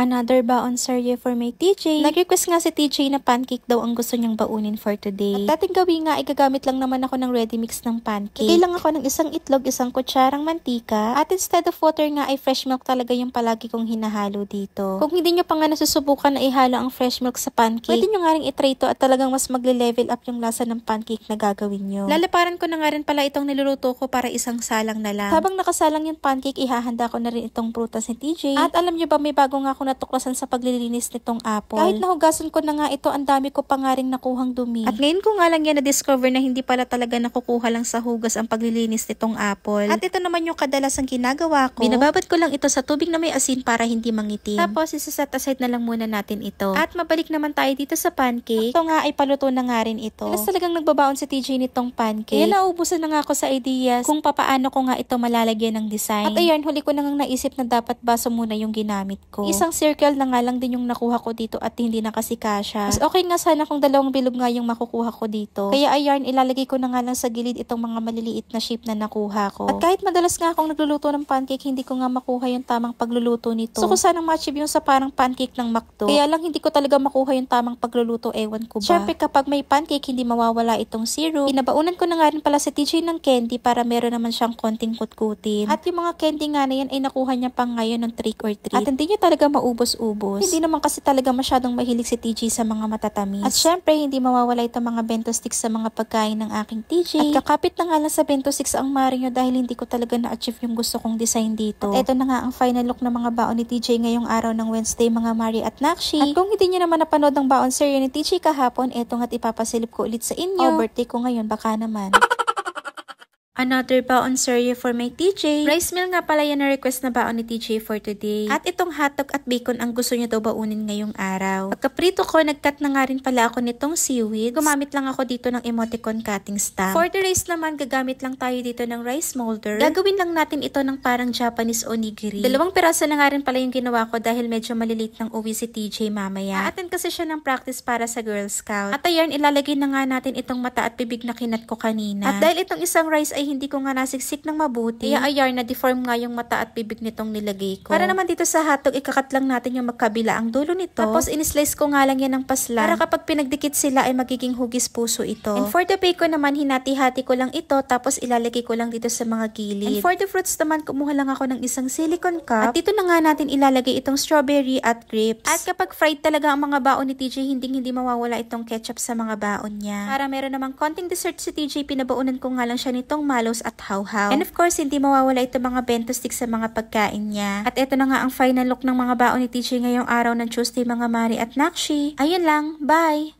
Another baon serye for my TJ. Nag-request nga si TJ na pancake daw ang gusto niyang baunin for today. At dating gawin nga ay gagamit lang naman ako ng ready mix ng pancake. Hindi lang ako ng isang itlog, isang kutsarang mantika. At instead of water nga ay fresh milk talaga yung palagi kong hinahalo dito. Kung hindi nyo pa nga nasusubukan na ihalo ang fresh milk sa pancake, pwede nyo nga rin itry to at talagang mas magle-level up yung lasa ng pancake na gagawin nyo. Lalaparan ko na nga rin pala itong niluluto ko para isang salang na lang. Habang nakasalang yung pancake, ihahanda ko na rin itong prutas ni TJ. At alam nyo ba may bago nga ako natuklasan sa paglilinis nitong apple. Kahit nahugasan ko na nga ito, ang dami ko pa nga rin nakuhang dumi. At ngayon ko nga lang yan na-discover na hindi pala talaga nakukuha lang sa hugas ang paglilinis nitong apple. At ito naman yung kadalasang ginagawa ko. Binababad ko lang ito sa tubig na may asin para hindi mangitim. Tapos isa-set aside na lang muna natin ito. At mabalik naman tayo dito sa pancake. Ito nga ay paluto na nga rin ito. Alas talagang nagbabaon si TJ nitong pancake. Kaya naubusan na nga ako sa ideas kung papaano ko nga ito malalagyan ng design. At ayun, huli ko na nga naisip na dapat baso muna yung ginamit ko. Isang Parang circle na nga lang din yung nakuha ko dito at hindi na kasi kasha. Mas okay nga sana kung dalawang bilog nga yung makukuha ko dito. Kaya ayan, ilalagay ko na nga lang sa gilid itong mga maliliit na shape na nakuha ko. At kahit madalas nga akong nagluluto ng pancake, hindi ko nga makuha yung tamang pagluluto nito. So ko sanang ma-achieve yung sa parang pancake ng McDo. Kaya lang hindi ko talaga makuha yung tamang pagluluto, ewan ko ba. Siyempre kapag may pancake, hindi mawawala itong syrup. Pinabaunan ko na nga rin pala si TJ ng candy para meron naman siyang konting kutkutin. At yung mga candy nga na yan ay nakuha niya pang ngayon ng trick or treat. At hindi niya talaga ma maubos-ubos. Hindi naman kasi talaga masyadong mahilig si TJ sa mga matatamis. At syempre, hindi mawawala itong mga bento sticks sa mga pagkain ng aking TJ. At kakapit na nga lang sa bento sticks ang Mario dahil hindi ko talaga na-achieve yung gusto kong design dito. At eto na nga ang final look ng mga baon ni TJ ngayong araw ng Wednesday mga Mari at Nakshi. At kung hindi nyo naman napanood ang baon serye ni TJ kahapon, eto nga't ipapasilip ko ulit sa inyo. O birthday ko ngayon, baka naman. Another baon serye for my TJ. Rice meal nga pala yan na request na baon ni TJ for today. At itong hotdog at bacon ang gusto niya daw baunin ngayong araw. Pagkaprito ko, nagkat na nga rin pala ako nitong seaweed. Gumamit lang ako dito ng emoticon cutting stamp. For the rice naman, gagamit lang tayo dito ng rice molder. Gagawin lang natin ito ng parang Japanese onigiri. Dalawang piraso na nga rin pala yung ginawa ko dahil medyo malilate ng uwi si TJ mamaya. Aatin kasi siya ng practice para sa Girl Scout. At ayan, ilalagay na nga natin itong mata at bibig na kinat ko kanina. At dahil itong isang rice ay hindi ko nga nasiksik ng mabuti. Kaya ayar na deform nga yung mata at bibig nitong nilagay ko. Para naman dito sa hatog, ikakat lang natin yung magkabila ang dulo nito. Tapos in-slice ko nga lang yan ng paslan. Para kapag pinagdikit sila ay magiging hugis puso ito. And for the bacon naman, hinati-hati ko lang ito tapos ilalagay ko lang dito sa mga gilid. And for the fruits naman, kumuha lang ako ng isang silicone cup. At dito na nga natin ilalagay itong strawberry at grapes. At kapag fried talaga ang mga baon ni TJ, hindi hindi mawawala itong ketchup sa mga baon niya. Para meron namang konting dessert si TJ, pinabaunan ko nga lang siya nitong halos at hawhaw. And of course, hindi mawawala itong mga bento stick sa mga pagkain niya. At ito na nga ang final look ng mga baon ni TJ ngayong araw ng Tuesday mga Mari at Nakshi. Ayun lang, bye!